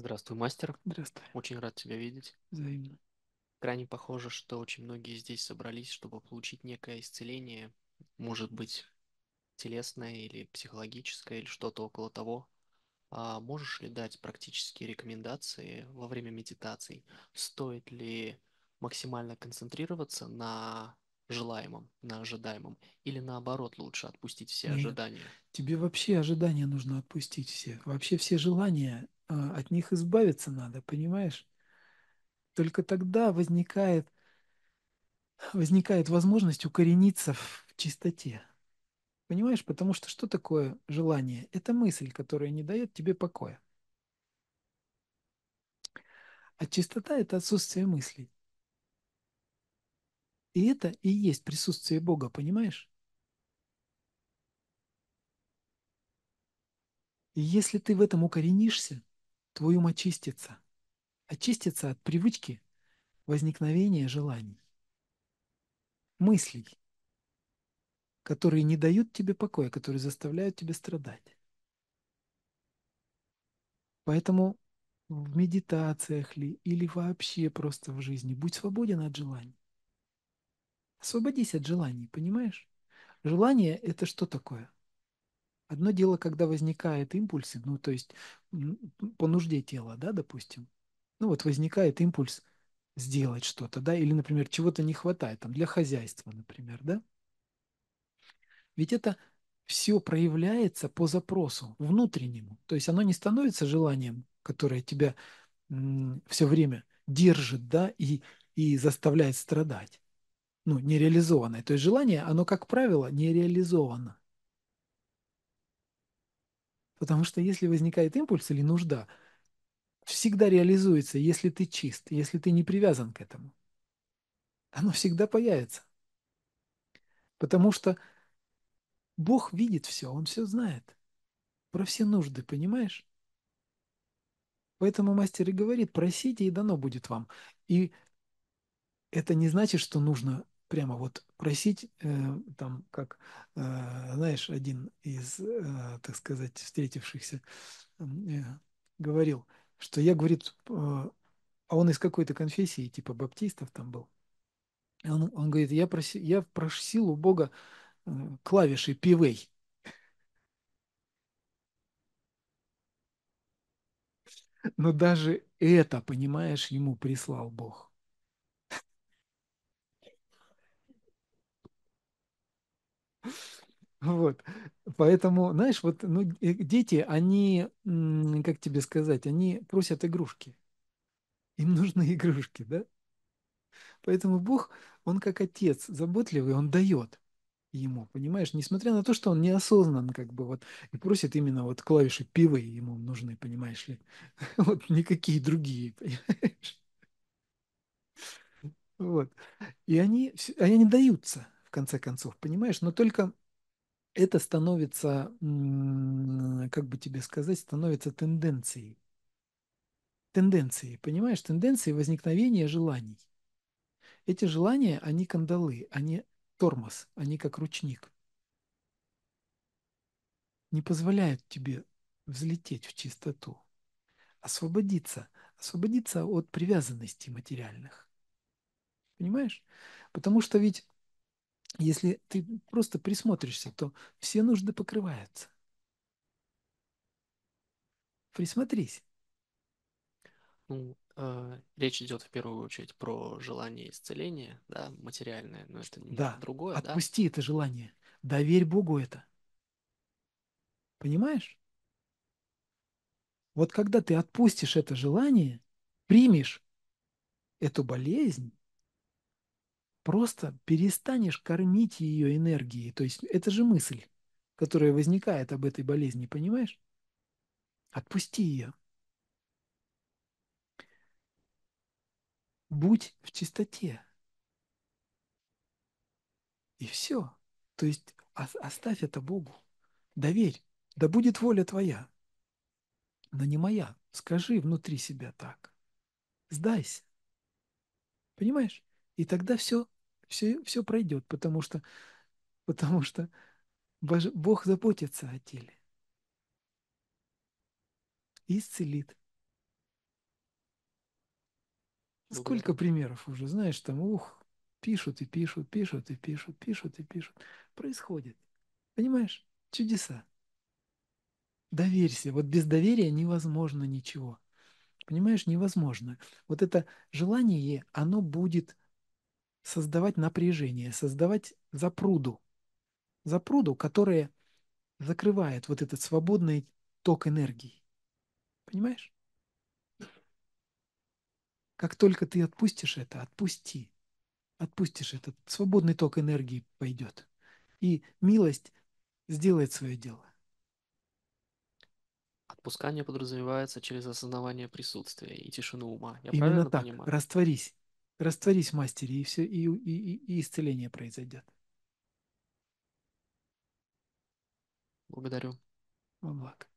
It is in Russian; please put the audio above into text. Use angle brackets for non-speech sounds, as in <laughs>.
Здравствуй, мастер. Здравствуй. Очень рад тебя видеть. Взаимно. Крайне похоже, что очень многие здесь собрались, чтобы получить некое исцеление, может быть, телесное или психологическое, или что-то около того. А можешь ли дать практические рекомендации во время медитаций? Стоит ли максимально концентрироваться на желаемом, на ожидаемом? Или наоборот, лучше отпустить все Нет. ожидания? Тебе вообще ожидания нужно отпустить все. Вообще все желания а, от них избавиться надо, понимаешь? Только тогда возникает, возникает возможность укорениться в чистоте. Понимаешь, потому что что такое желание? Это мысль, которая не дает тебе покоя. А чистота – это отсутствие мыслей. И это и есть присутствие Бога, понимаешь? И если ты в этом укоренишься, твой ум очистится, очистится от привычки возникновения желаний, мыслей, которые не дают тебе покоя, которые заставляют тебя страдать. Поэтому в медитациях ли или вообще просто в жизни будь свободен от желаний. Освободись от желаний, понимаешь? Желание – это что такое? Одно дело, когда возникают импульсы, ну, то есть по нужде тела, да, допустим. Ну, вот возникает импульс сделать что-то, да, или, например, чего-то не хватает, там, для хозяйства, например, да. Ведь это все проявляется по запросу внутреннему. То есть оно не становится желанием, которое тебя все время держит, да, и, и заставляет страдать. Ну, нереализованное. То есть желание, оно, как правило, нереализовано. Потому что если возникает импульс или нужда, всегда реализуется, если ты чист, если ты не привязан к этому. Оно всегда появится. Потому что Бог видит все, Он все знает. Про все нужды, понимаешь? Поэтому мастер и говорит, просите, и дано будет вам. И это не значит, что нужно прямо вот просить, э, там, как, э, знаешь, один из, э, так сказать, встретившихся э, говорил, что я, говорит, э, а он из какой-то конфессии, типа баптистов там был. Он, он говорит, я, проси, я просил у Бога э, клавиши пивей. Но ну, даже это, понимаешь, ему прислал Бог. Вот. Поэтому, знаешь, вот ну, э, дети, они, как тебе сказать, они просят игрушки. Им нужны <laughs> игрушки, да? Поэтому Бог, он как отец заботливый, он дает ему, понимаешь? Несмотря на то, что он неосознан как бы вот и просит именно вот клавиши пивы ему нужны, понимаешь ли? <laughs> Вот никакие другие, <laughs> понимаешь? Вот. И они, вс- а они даются, в конце концов, понимаешь? Но только это становится, как бы тебе сказать, становится тенденцией. Тенденцией, понимаешь, тенденцией возникновения желаний. Эти желания, они кандалы, они тормоз, они как ручник. Не позволяют тебе взлететь в чистоту, освободиться, освободиться от привязанностей материальных. Понимаешь? Потому что ведь если ты просто присмотришься, то все нужды покрываются. Присмотрись. Ну, э, речь идет в первую очередь про желание исцеления, да, материальное, но это не да. другое. Отпусти да? это желание. Доверь Богу это. Понимаешь? Вот когда ты отпустишь это желание, примешь эту болезнь, просто перестанешь кормить ее энергией. То есть это же мысль, которая возникает об этой болезни, понимаешь? Отпусти ее. Будь в чистоте. И все. То есть оставь это Богу. Доверь. Да будет воля твоя, но не моя. Скажи внутри себя так. Сдайся. Понимаешь? И тогда все, все, все пройдет, потому что, потому что Бог заботится о теле. исцелит. Сколько примеров уже, знаешь, там, ух, пишут и пишут, пишут и пишут, пишут и пишут. Происходит. Понимаешь? Чудеса. Доверься. Вот без доверия невозможно ничего. Понимаешь, невозможно. Вот это желание, оно будет создавать напряжение, создавать запруду. Запруду, которая закрывает вот этот свободный ток энергии. Понимаешь? Как только ты отпустишь это, отпусти. Отпустишь этот свободный ток энергии пойдет. И милость сделает свое дело. Отпускание подразумевается через осознавание присутствия и тишину ума. Я Именно так. Понимаю? Растворись. Растворись в мастере, и все, и, и, и исцеление произойдет. Благодарю. Вам благ.